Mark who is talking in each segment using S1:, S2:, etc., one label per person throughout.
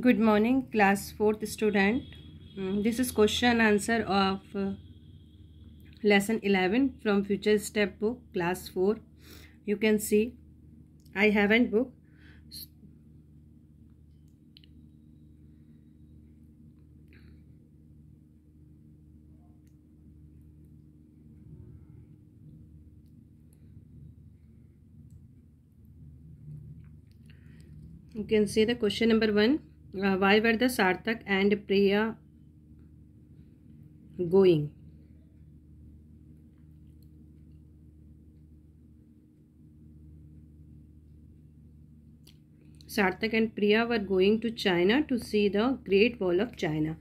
S1: good morning class 4th student mm, this is question answer of uh, lesson 11 from future step book class 4 you can see i haven't book you can see the question number 1 uh, why were the Sarthak and Priya going? Sarthak and Priya were going to China to see the Great Wall of China.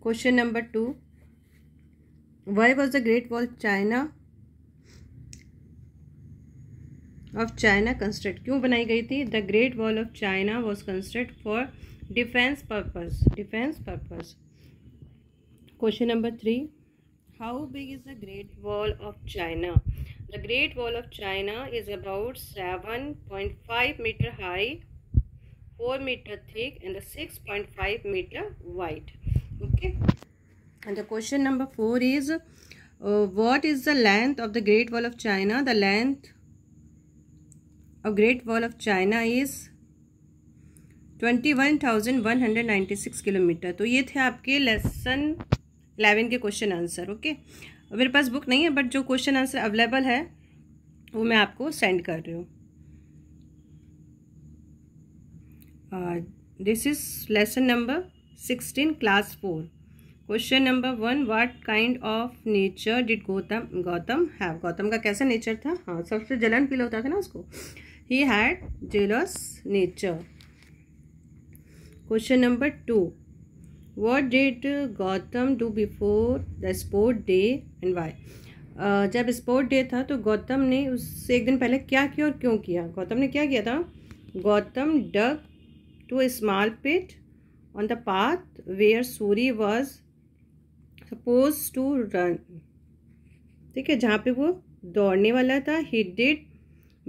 S1: Question number 2. Why was the Great Wall of China of China construct क्यों बनाई गई थी The Great Wall of China was constructed for defense purpose. Defense purpose. Question number three. How big is the Great Wall of China? The Great Wall of China is about 7.5 meter high, 4 meter thick and 6.5 meter wide. Okay. And the question number 4 is uh, what is the length of the Great Wall of China? The length of Great Wall of China is 21,196 kilometre तो ये थे आपके lesson 11 के question answer okay मेरे पास book नहीं है but जो question answer available है वो मैं आपको सेंड कर रही हूँ this is lesson number sixteen class four question number one what kind of nature did Gautam Gautam have Gautam का कैसा नेचर था हाँ सबसे जलन फील होता था ना उसको he had jealous nature question number 2 what did Gautam do before the sport day and why uh, जब स्पोर्ट डे था तो गौतम ने उससे एक दिन पहले क्या किया और क्यों किया गौतम ने क्या किया था Gautam dug to a small pit on the path where Suri was suppose to run ठीक है जहाँ पे वो दौड़ने वाला था ही did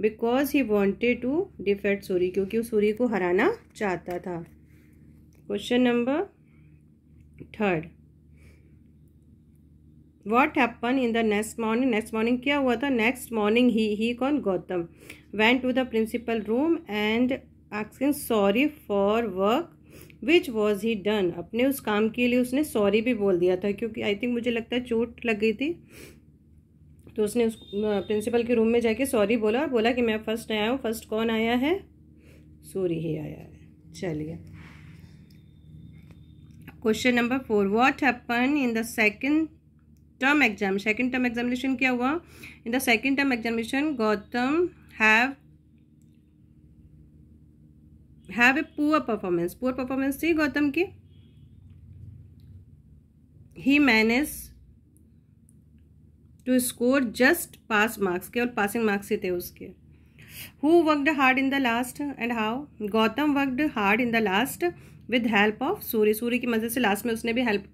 S1: because he wanted to defect Suri क्योंकि वो सूरी को हराना चाहता था question number third what happen in the next morning next morning क्या हुआ था नेक्स्ट मॉर्निंग ही ही कौन Gautam when to the principal room and asking sorry for work which was he done अपने उस काम के लिए उसने सॉरी भी बोल दिया था क्योंकि आई थिंक मुझे लगता है चोट लग गई थी तो उसने उस प्रिंसिपल के रूम में जाके सॉरी बोला और बोला कि मैं फ़र्स्ट आया हूँ फर्स्ट कौन आया है सूरी ही आया है चलिए question number four what happen in the second term exam second term examination क्या हुआ in the second term examination Gautam have have a poor performance poor performance थी गौतम की he manage to score just pass marks केवल passing marks ही थे उसके who worked hard in the last and how Gautam worked hard in the last with help of Surya Surya की मदद से last में उसने भी हेल्प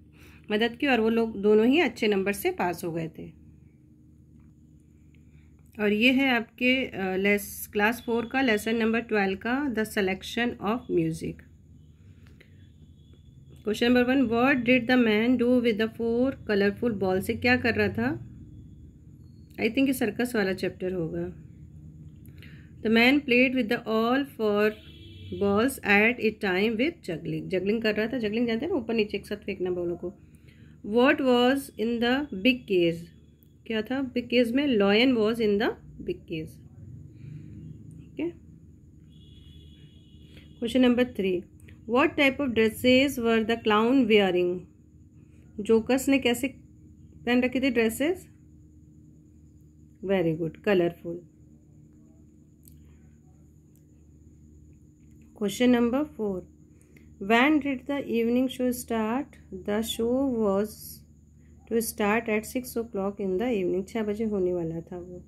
S1: मदद की और वो लोग दोनों ही अच्छे नंबर से पास हो गए थे और ये है आपके लेस क्लास फोर का लेसन नंबर ट्वेल्व का the selection of music question number one word did the man do with the four colourful ball से क्या कर रहा था आई थिंक ये सर्कस वाला चैप्टर होगा the man played with the all four balls at a time with juggling juggling कर रहा था जगलिंग जानते हैं ऊपर नीचे एक साथ फेंकना बॉलों को what was in the big cage क्या था बिग केज में lion was in the big cage ठीक है question number three what type of dresses were the clown wearing jokers ने कैसे पहन रखी थी dresses very good colourful question number four when did the evening show start the show was to start at six o'clock in the evening छः बजे होने वाला था वो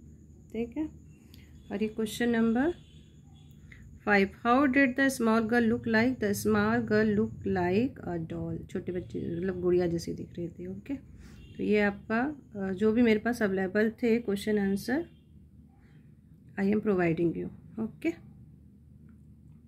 S1: ठीक है और ये question number five how did the small girl look like the small girl look like a doll छोटे बच्चे मतलब गुड़िया जैसी दिख रही थी ओके okay? तो ये आपका जो भी मेरे पास अवेलेबल थे question answer I am providing you okay